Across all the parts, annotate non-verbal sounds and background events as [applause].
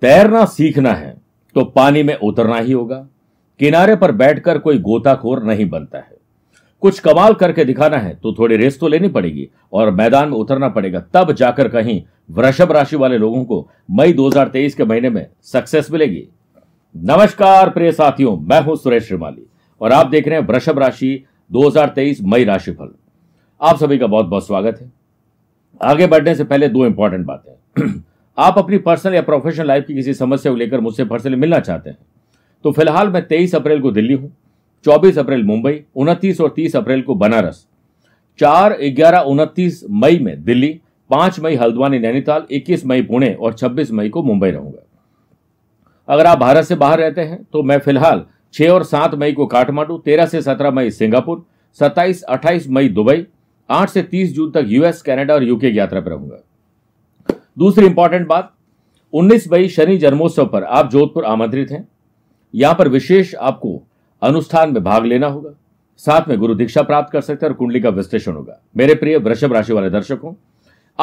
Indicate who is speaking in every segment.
Speaker 1: तैरना सीखना है तो पानी में उतरना ही होगा किनारे पर बैठकर कोई गोताखोर नहीं बनता है कुछ कमाल करके दिखाना है तो थोड़ी रेस तो लेनी पड़ेगी और मैदान में उतरना पड़ेगा तब जाकर कहीं वृषभ राशि वाले लोगों को मई 2023 के महीने में सक्सेस मिलेगी नमस्कार प्रिय साथियों मैं हूं सुरेश श्रीमाली और आप देख रहे हैं वृषभ राशि 2023 मई राशिफल आप सभी का बहुत बहुत स्वागत है आगे बढ़ने से पहले दो इंपॉर्टेंट बातें आप अपनी पर्सनल या प्रोफेशनल लाइफ की किसी समस्या को लेकर मुझसे पर्सनली मिलना चाहते हैं तो फिलहाल मैं तेईस अप्रैल को दिल्ली हूँ चौबीस अप्रैल मुंबई उनतीस और तीस अप्रैल को बनारस चार ग्यारह उनतीस मई में दिल्ली पांच मई हल्द्वानी नैनीताल इक्कीस मई पुणे और छब्बीस मई को मुंबई रहूंगा अगर आप भारत से बाहर रहते हैं तो मैं फिलहाल छह और सात मई को काठमांडू तेरह से सत्रह मई सिंगापुर सत्ताईस अट्ठाईस मई दुबई आठ से तीस जून तक यूएस कनाडा और यूके की यात्रा पर रहूंगा दूसरी इंपॉर्टेंट बात 19 मई शनि जन्मोत्सव पर आप जोधपुर आमंत्रित हैं यहां पर विशेष आपको अनुष्ठान में भाग लेना होगा साथ में गुरु दीक्षा प्राप्त कर सकते हैं और कुंडली का विश्लेषण होगा मेरे प्रिय वृषभ राशि वाले दर्शकों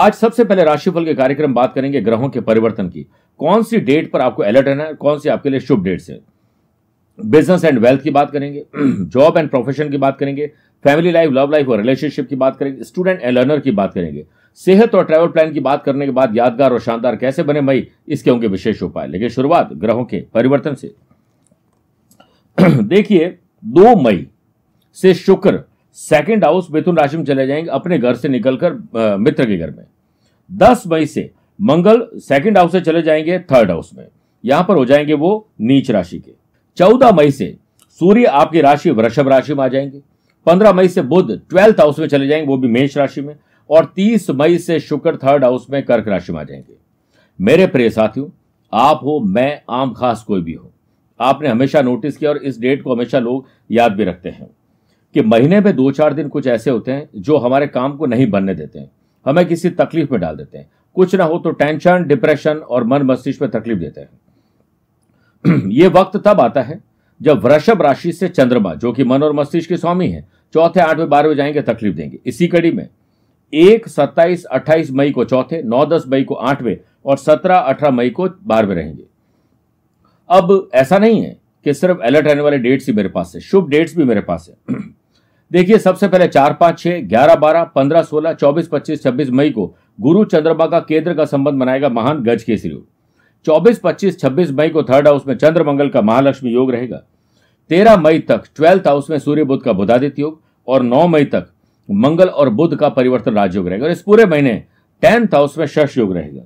Speaker 1: आज सबसे पहले राशिफल के कार्यक्रम बात करेंगे ग्रहों के परिवर्तन की कौन सी डेट पर आपको अलर्ट रहना है कौन सी आपके लिए शुभ डेट्स है बिजनेस एंड वेल्थ की बात करेंगे जॉब एंड प्रोफेशन की बात करेंगे फैमिली लाइफ लव लाइफ और रिलेशनशिप की बात करेंगे स्टूडेंट एंड लर्नर की बात करेंगे सेहत और ट्रैवल प्लान की बात करने के बाद यादगार और शानदार कैसे बने मई इसके होंगे विशेष उपाय लेकिन शुरुआत ग्रहों के परिवर्तन से [clears throat] देखिए दो मई से शुक्र सेकंड हाउस मिथुन राशि में चले जाएंगे अपने घर से निकलकर मित्र के घर में दस मई से मंगल सेकंड हाउस से चले जाएंगे थर्ड हाउस में यहां पर हो जाएंगे वो नीच राशि के चौदह मई से सूर्य आपकी राशि वृषभ राशि में आ जाएंगे पंद्रह मई से बुद्ध ट्वेल्थ हाउस में चले जाएंगे वो भी मेष राशि में और 30 मई से शुक्र थर्ड हाउस में कर्क राशि में आ जाएंगे मेरे प्रिय साथियों आप हो मैं आम खास कोई भी हो आपने हमेशा नोटिस किया और इस डेट को हमेशा लोग याद भी रखते हैं कि महीने में दो चार दिन कुछ ऐसे होते हैं जो हमारे काम को नहीं बनने देते हैं हमें किसी तकलीफ में डाल देते हैं कुछ ना हो तो टेंशन डिप्रेशन और मन मस्तिष्क में तकलीफ देते हैं [clears throat] ये वक्त तब आता है जब वृषभ राशि से चंद्रमा जो कि मन और मस्तिष्क के स्वामी है चौथे आठवें बारहवें जाएंगे तकलीफ देंगे इसी कड़ी में एक सत्ताईस अट्ठाईस मई को चौथे नौ दस मई को आठवें और सत्रह अठारह मई को बारहवें रहेंगे अब ऐसा नहीं है कि सिर्फ अलर्ट रहने वाले डेट्स ही मेरे पास है शुभ डेट्स भी मेरे पास है [clears throat] देखिए सबसे पहले चार पांच छह ग्यारह बारह पंद्रह सोलह चौबीस पच्चीस छब्बीस मई को गुरु चंद्रमा का केंद्र का संबंध बनाएगा महान गज केसरी योग चौबीस पच्चीस छब्बीस मई को थर्ड हाउस में चंद्र मंगल का महालक्ष्मी योग रहेगा तेरह मई तक ट्वेल्थ हाउस में सूर्य बुद्ध का बुधादित्य योग और नौ मई तक मंगल और बुद्ध का परिवर्तन राजयोग रहेगा और इस पूरे महीने टेंथ हाउस में शश योग रहेगा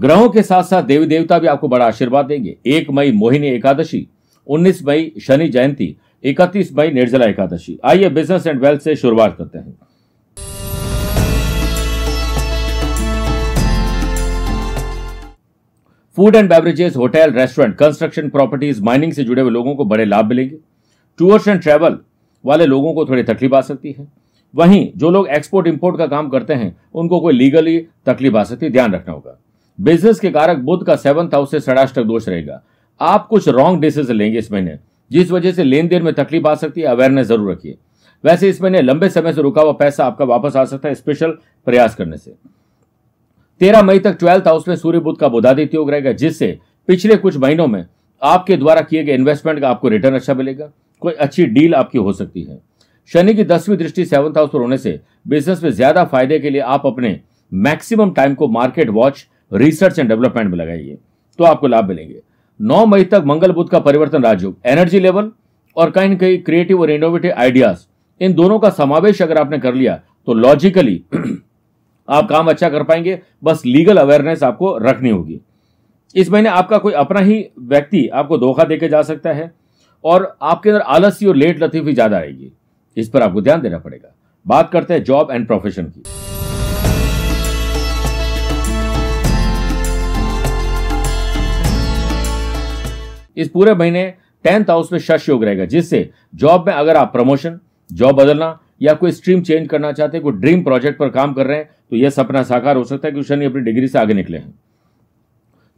Speaker 1: ग्रहों के साथ साथ देवी देवता भी आपको बड़ा आशीर्वाद देंगे एक मई मोहिनी एकादशी उन्नीस मई शनि जयंती इकतीस मई निर्जला एकादशी आइए बिजनेस एंड वेल्थ से शुरुआत करते हैं food and beverages hotel restaurant construction properties mining से जुड़े हुए लोगों को बड़े लाभ मिलेंगे टूर्स एंड ट्रेवल वाले लोगों को थोड़ी तकलीफ आ सकती है वहीं जो लोग एक्सपोर्ट इम्पोर्ट का काम करते हैं उनको कोई लीगली तकलीफ आ सकती है ध्यान रखना होगा बिजनेस के कारक बुद्ध का सेवंथ हाउस से षडाष्टक दोष रहेगा आप कुछ रॉन्ग डिसीजन लेंगे इस महीने जिस वजह से लेन देन में तकलीफ आ सकती है अवेयरनेस जरूर रखिए वैसे इस महीने लंबे समय से रुका हुआ पैसा आपका वापस आ सकता है स्पेशल प्रयास करने से तेरह मई तक ट्वेल्थ हाउस में सूर्य बुद्ध का बुधादित योग रहेगा जिससे पिछले कुछ महीनों में आपके द्वारा किए गए इन्वेस्टमेंट का आपको रिटर्न अच्छा मिलेगा कोई अच्छी डील आपकी हो सकती है शनि की दसवीं दृष्टि सेवंथ हाउस पर होने से बिजनेस में ज्यादा फायदे के लिए आप अपने मैक्सिमम टाइम को market watch research and development में लगाइए तो आपको लाभ मिलेंगे नौ मई तक मंगल बुद्ध का परिवर्तन राजयोग एनर्जी लेवल और कहीं ना कहीं क्रिएटिव और इनोवेटिव आइडियाज इन दोनों का समावेश अगर आपने कर लिया तो लॉजिकली [clears throat] आप काम अच्छा कर पाएंगे बस लीगल अवेयरनेस आपको रखनी होगी इस महीने आपका कोई अपना ही व्यक्ति आपको धोखा देके जा सकता है और आपके अंदर आलसी और लेट लतीफी ज़्यादा आएगी इस पर आपको ध्यान देना पड़ेगा बात करते हैं जॉब एंड प्रोफेशन की इस पूरे महीने टेंथ हाउस में शश योग रहेगा जिससे जॉब में अगर आप प्रमोशन जॉब बदलना या कोई स्ट्रीम चेंज करना चाहते हैं कोई ड्रीम प्रोजेक्ट पर काम कर रहे हैं तो यह सपना साकार हो सकता है कि शनि अपनी डिग्री से आगे निकले हैं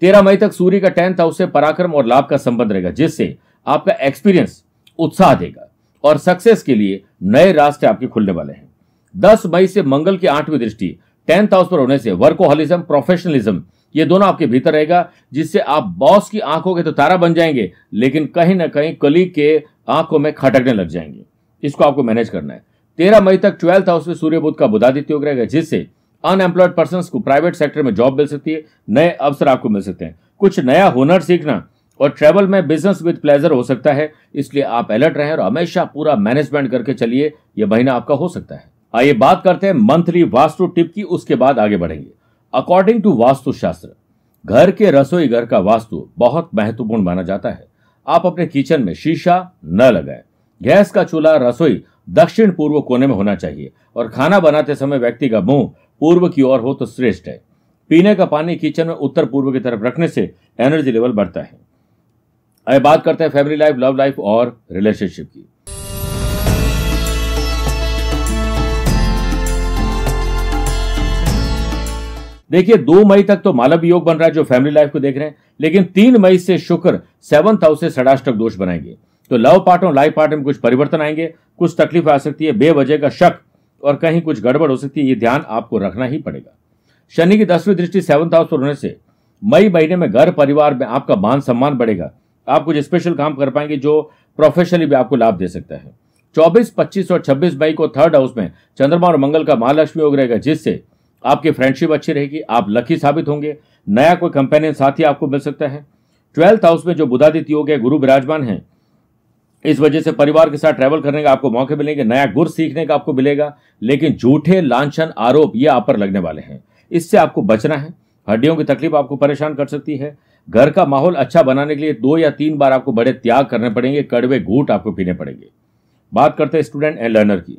Speaker 1: तेरह मई तक सूर्य का टेंथ हाउस से पराक्रम और लाभ का संबंध रहेगा जिससे आपका एक्सपीरियंस उत्साह देगा और सक्सेस के लिए नए रास्ते आपके खुलने वाले हैं दस मई से मंगल की आठवीं दृष्टि टेंथ हाउस पर होने से वर्कोहलिज्म प्रोफेशनलिज्म ये दोनों आपके भीतर रहेगा जिससे आप बॉस की आंखों के तो तारा बन जाएंगे लेकिन कहीं ना कहीं कलीग के आंखों में खटकने लग जाएंगे इसको आपको मैनेज करना है तेरह मई तक ट्वेल्थ हाउस में सूर्य बुद्ध का बुधादित्य योग रहेगा जिससे अनएम्प्लॉयड पर्सन को प्राइवेट सेक्टर में जॉब मिल सकती है नए अवसर आपको मिल सकते हैं कुछ नया हुनर सीखना और ट्रैवल में बिजनेस विद प्लेजर हो सकता है इसलिए आप अलर्ट रहें और हमेशा पूरा मैनेजमेंट करके चलिए यह महीना आपका हो सकता है आइए बात करते हैं मंथली वास्तु टिप की उसके बाद आगे बढ़ेंगे अकॉर्डिंग टू वास्तुशास्त्र घर के रसोई घर का वास्तु बहुत महत्वपूर्ण माना जाता है आप अपने किचन में शीशा न लगाए गैस का चूल्हा रसोई दक्षिण पूर्व कोने में होना चाहिए और खाना बनाते समय व्यक्ति का मुंह पूर्व की ओर हो तो श्रेष्ठ है पीने का पानी किचन में उत्तर पूर्व की तरफ रखने से एनर्जी लेवल बढ़ता है अब बात करते हैं फैमिली लाइफ लव लाइफ और रिलेशनशिप की देखिए दो मई तक तो मालव योग बन रहा है जो फैमिली लाइफ को देख रहे हैं लेकिन तीन मई से शुक्र सेवंथ हाउस से षडाष्टक दोष बनाएंगे तो लव पार्ट और लाइफ पार्ट में कुछ परिवर्तन आएंगे कुछ तकलीफ आ सकती है बेवजह का शक और कहीं कुछ गड़बड़ हो सकती है ये ध्यान आपको रखना ही पड़ेगा शनि की दसवीं दृष्टि सेवंथ हाउस पर होने से मई महीने में घर परिवार में आपका मान सम्मान बढ़ेगा आप कुछ स्पेशल काम कर पाएंगे जो प्रोफेशनली भी आपको लाभ दे सकता है चौबीस पच्चीस और छब्बीस मई को थर्ड हाउस में चंद्रमा और मंगल का महालक्ष्मी योग रहेगा जिससे आपकी फ्रेंडशिप अच्छी रहेगी आप लकी साबित होंगे नया कोई कंपेनियन साथी आपको मिल सकता है ट्वेल्थ हाउस में जो बुधादित्य योग है गुरु विराजमान है इस वजह से परिवार के साथ ट्रैवल करने का आपको मौके मिलेंगे नया गुर सीखने का आपको मिलेगा लेकिन झूठे लांछन आरोप ये आप पर लगने वाले हैं इससे आपको बचना है हड्डियों की तकलीफ आपको परेशान कर सकती है घर का माहौल अच्छा बनाने के लिए दो या तीन बार आपको बड़े त्याग करने पड़ेंगे कड़वे घूट आपको पीने पड़ेंगे बात करते हैं स्टूडेंट एंड लर्नर की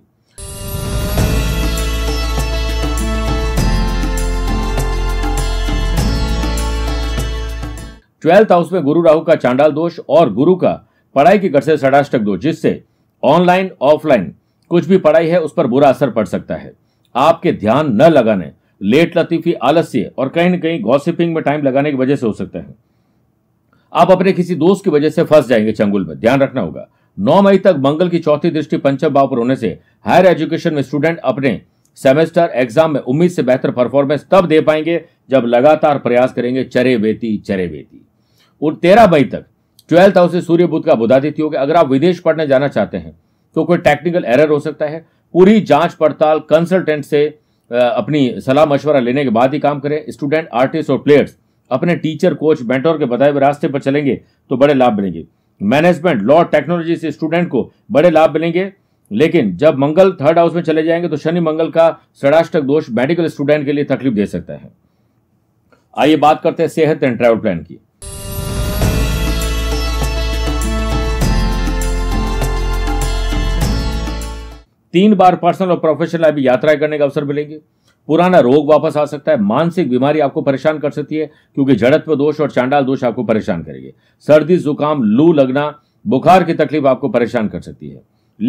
Speaker 1: ट्वेल्थ हाउस में गुरु राहु का चांडाल दोष और गुरु का पढ़ाई की गट से षडाष्टक दोष जिससे ऑनलाइन ऑफलाइन कुछ भी पढ़ाई है उस पर बुरा असर पड़ सकता है आपके ध्यान न लगाने लेट लतीफ़ी आलस्य और कहीं ना कहीं गॉसिपिंग में टाइम लगाने की वजह से हो सकता है आप अपने किसी दोस्त की वजह से फंस जाएंगे चंगुल में ध्यान रखना होगा नौ मई तक मंगल की चौथी दृष्टि पंचम भाव पर होने से हायर एजुकेशन में स्टूडेंट अपने सेमेस्टर एग्जाम में उम्मीद से बेहतर परफॉर्मेंस तब दे पाएंगे जब लगातार प्रयास करेंगे चरे बेती चरे बेती और तेरह मई तक ट्वेल्थ हाउस से सूर्य बुद्ध का बुधादित्य होगा अगर आप विदेश पढ़ने जाना चाहते हैं तो कोई टेक्निकल एरर हो सकता है पूरी जांच पड़ताल कंसल्टेंट से अपनी सलाह मशवरा लेने के बाद ही काम करें स्टूडेंट आर्टिस्ट और प्लेयर्स अपने टीचर कोच बेंटोर के बताए हुए रास्ते पर चलेंगे तो बड़े लाभ मिलेंगे मैनेजमेंट लॉ टेक्नोलॉजी से स्टूडेंट को बड़े लाभ मिलेंगे लेकिन जब मंगल थर्ड हाउस में चले जाएंगे तो शनि मंगल का षडाष्टक दोष मेडिकल स्टूडेंट के लिए तकलीफ दे सकता है आइए बात करते हैं सेहत एंड ट्रैवल प्लान की तीन बार पर्सनल और प्रोफेशनल अभी यात्राएं करने का अवसर मिलेंगे पुराना रोग वापस आ सकता है मानसिक बीमारी आपको परेशान कर सकती है क्योंकि जड़त्व दोष और चांडाल दोष आपको परेशान करेंगे सर्दी जुकाम लू लगना बुखार की तकलीफ आपको परेशान कर सकती है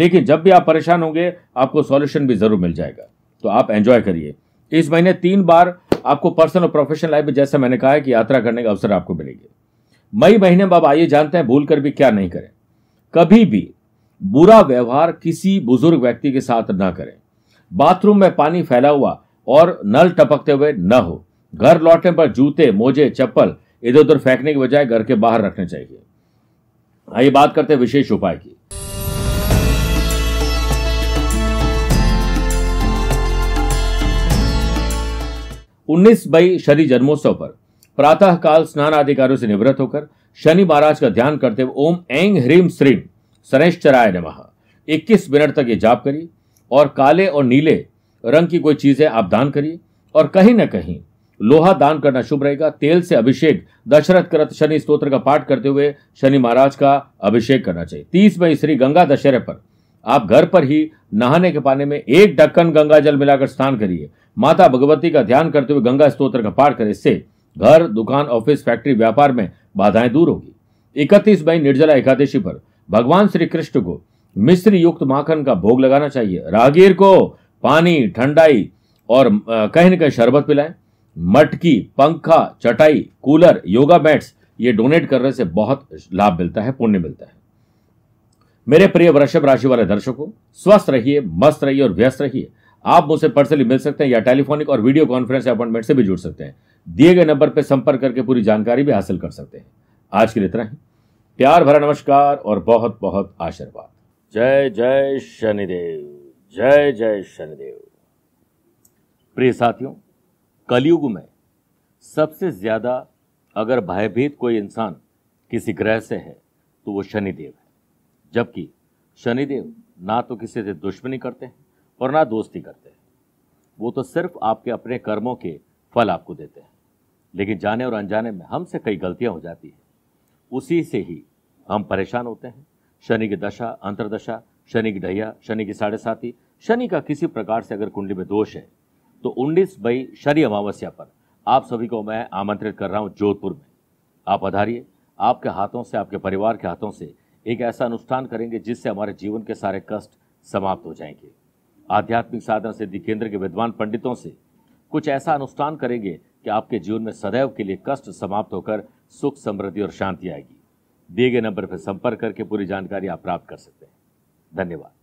Speaker 1: लेकिन जब भी आप परेशान होंगे आपको सॉल्यूशन भी जरूर मिल जाएगा तो आप एंजॉय करिए इस महीने तीन बार आपको पर्सनल और प्रोफेशनल लाइफ में जैसे मैंने कहा है कि यात्रा करने का अवसर आपको मिलेगा मई महीने में आप आइए जानते हैं भूल कर भी क्या नहीं करें कभी भी बुरा व्यवहार किसी बुजुर्ग व्यक्ति के साथ न करें बाथरूम में पानी फैला हुआ और नल टपकते हुए न हो घर लौटने पर जूते मोजे चप्पल इधर उधर फेंकने के बजाय घर के बाहर रखने चाहिए आइए बात करते हैं विशेष उपाय की उन्नीस मई शनि जन्मोत्सव पर प्रातः काल स्नान आदि से निवृत्त होकर शनि महाराज का ध्यान करते हुए ओम ऐंग ह्रीम श्रीम सरेश्चराय नम इक्कीस मिनट तक ये जाप करिए और काले और नीले रंग की कोई चीज़ें आप दान करिए और कहीं ना कहीं लोहा दान करना शुभ रहेगा तेल से अभिषेक दशरथ कृत शनि स्त्रोत्र का पाठ करते हुए शनि महाराज का अभिषेक करना चाहिए तीस मई श्री गंगा दशहरे पर आप घर पर ही नहाने के पानी में एक ढक्कन गंगा जल मिलाकर स्नान करिए माता भगवती का ध्यान करते हुए गंगा स्त्रोत्र का पाठ करें इससे घर दुकान ऑफिस फैक्ट्री व्यापार में बाधाएं दूर होगी इकतीस मई निर्जला एकादशी पर भगवान श्री कृष्ण को मिश्र युक्त माखन का भोग लगाना चाहिए राहगीर को पानी ठंडाई और कहीं न कहीं शरबत पिलाएं मटकी पंखा चटाई कूलर योगा मैट्स ये डोनेट करने से बहुत लाभ मिलता है पुण्य मिलता है मेरे प्रिय वृषभ राशि वाले दर्शकों स्वस्थ रहिए मस्त रहिए और व्यस्त रहिए आप मुझसे पर्सनली मिल सकते हैं या टेलीफोनिक और वीडियो कॉन्फ्रेंस अपॉइंटमेंट से भी जुड़ सकते हैं दिए गए नंबर पर संपर्क करके पूरी जानकारी भी हासिल कर सकते हैं आज के लिए इतना ही प्यार भरा नमस्कार और बहुत बहुत आशीर्वाद जय जय शनिदेव जय जय शनिदेव प्रिय साथियों कलयुग में सबसे ज़्यादा अगर भयभीत कोई इंसान किसी ग्रह से है तो वो शनिदेव है जबकि शनिदेव ना तो किसी से दुश्मनी करते हैं और ना दोस्ती करते हैं वो तो सिर्फ आपके अपने कर्मों के फल आपको देते हैं लेकिन जाने और अनजाने में हमसे कई गलतियां हो जाती हैं उसी से ही हम परेशान होते हैं शनि की दशा अंतरदशा शनि की ढैया शनि की साढ़े साथी शनि का किसी प्रकार से अगर कुंडली में दोष है तो उन्नीस मई शनि अमावस्या पर आप सभी को मैं आमंत्रित कर रहा हूं जोधपुर में आप आधारिये आपके हाथों से आपके परिवार के हाथों से एक ऐसा अनुष्ठान करेंगे जिससे हमारे जीवन के सारे कष्ट समाप्त हो जाएंगे आध्यात्मिक साधन सिद्धि केंद्र के विद्वान पंडितों से कुछ ऐसा अनुष्ठान करेंगे कि आपके जीवन में सदैव के लिए कष्ट समाप्त होकर सुख समृद्धि और शांति आएगी दिए गए नंबर पर संपर्क करके पूरी जानकारी आप प्राप्त कर सकते हैं धन्यवाद